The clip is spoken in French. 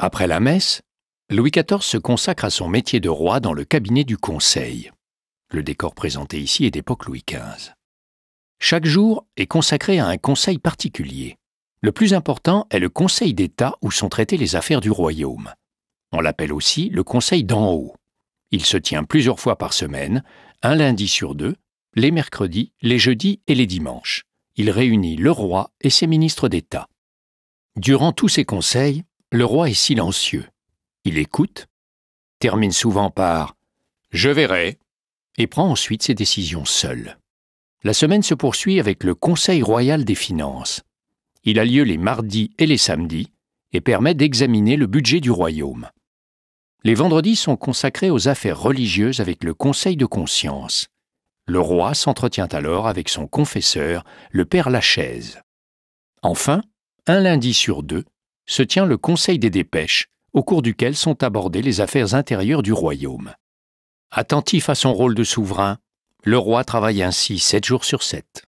Après la messe, Louis XIV se consacre à son métier de roi dans le cabinet du Conseil. Le décor présenté ici est d'époque Louis XV. Chaque jour est consacré à un conseil particulier. Le plus important est le Conseil d'État où sont traitées les affaires du royaume. On l'appelle aussi le Conseil d'en haut. Il se tient plusieurs fois par semaine, un lundi sur deux, les mercredis, les jeudis et les dimanches. Il réunit le roi et ses ministres d'État. Durant tous ces conseils, le roi est silencieux. Il écoute, termine souvent par ⁇ Je verrai ⁇ et prend ensuite ses décisions seul. La semaine se poursuit avec le Conseil royal des finances. Il a lieu les mardis et les samedis et permet d'examiner le budget du royaume. Les vendredis sont consacrés aux affaires religieuses avec le Conseil de conscience. Le roi s'entretient alors avec son confesseur, le Père Lachaise. Enfin, un lundi sur deux, se tient le Conseil des dépêches, au cours duquel sont abordées les affaires intérieures du royaume. Attentif à son rôle de souverain, le roi travaille ainsi sept jours sur sept.